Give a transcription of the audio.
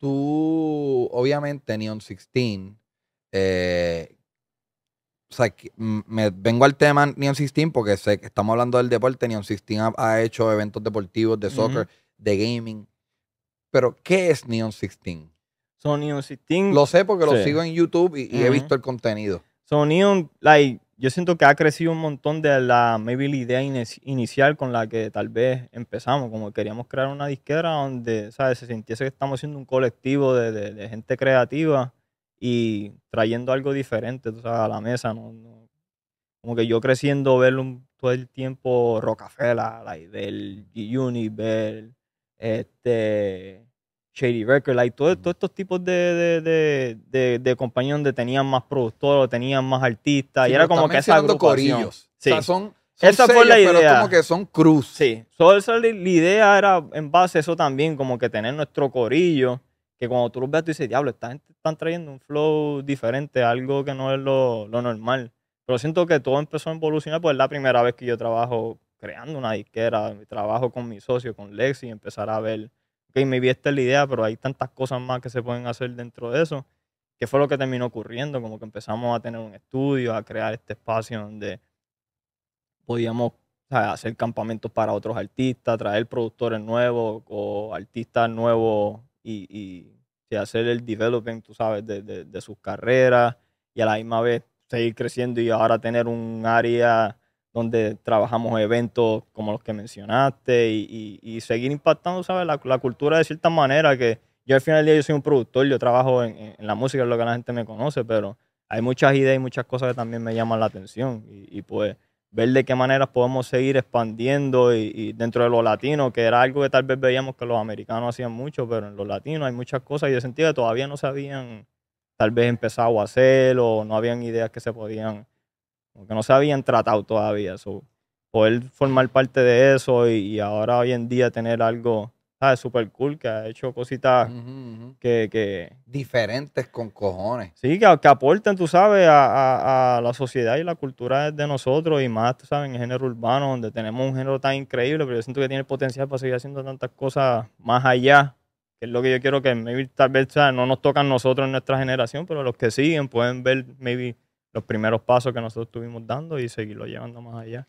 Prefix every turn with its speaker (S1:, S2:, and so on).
S1: tú, obviamente, Neon 16, eh, o sea, me vengo al tema Neon 16 porque sé que estamos hablando del deporte. Neon 16 ha, hecho eventos deportivos de soccer, de gaming. Pero, ¿qué es Neon 16? Son Neon 16. Lo sé porque lo sigo en YouTube y, he visto el contenido. Son Neon, like, yo siento que ha crecido un montón de la, maybe la idea inicial con la que tal vez empezamos, como queríamos crear una disquera donde, ¿sabes? Se sintiese que estamos siendo un colectivo de, de, gente creativa y trayendo algo diferente, ¿tú sabes? a la mesa, ¿no? como que yo creciendo verlo todo el tiempo Rockefeller, like, ver G-Unit, este, Shady Records, like, todos estos tipos de, de, de, compañías donde tenían más productores, tenían más artistas, y era como que esa agrupación. Corillos. O sea, son, esa fue la idea. Pero como que son cruz. Sí, la idea era en base a eso también, como que tener nuestro corillo, que cuando tú lo ves tú dices, diablo, esta gente están trayendo un flow diferente, algo que no es lo, lo normal. Pero siento que todo empezó a evolucionar, pues es la primera vez que yo trabajo creando una disquera, trabajo con mi socio, con Lexi, empezar a ver ok, vi esta la idea, pero hay tantas cosas más que se pueden hacer dentro de eso, que fue lo que terminó ocurriendo, como que empezamos a tener un estudio, a crear este espacio donde podíamos hacer campamentos para otros artistas, traer productores nuevos o artistas nuevos y, hacer el development, tú sabes, de, de, sus carreras y a la misma vez seguir creciendo y ahora tener un área donde trabajamos eventos como los que mencionaste y, seguir impactando, ¿sabes? La, cultura de cierta manera, que yo al final del día yo soy un productor, yo trabajo en, la música, es lo que la gente me conoce, pero hay muchas ideas y muchas cosas que también me llaman la atención y, y pues ver de qué manera podemos seguir expandiendo y, dentro de los latinos, que era algo que tal vez veíamos que los americanos hacían mucho, pero en los latinos hay muchas cosas y de sentido que todavía no se habían tal vez empezado a hacer o no habían ideas que se podían que no se habían tratado todavía. su poder formar parte de eso y, ahora hoy en día tener algo ¿sabes? super cool que ha hecho cositas Que, diferentes con cojones sí que, aporten, tú sabes a, la sociedad y la cultura de nosotros y más tú sabes en el género urbano donde tenemos un género tan increíble pero yo siento que tiene el potencial para seguir haciendo tantas cosas más allá que es lo que yo quiero que maybe tal vez sea, no nos tocan nosotros en nuestra generación pero los que siguen pueden ver maybe los primeros pasos que nosotros estuvimos dando y seguirlo llevando más allá.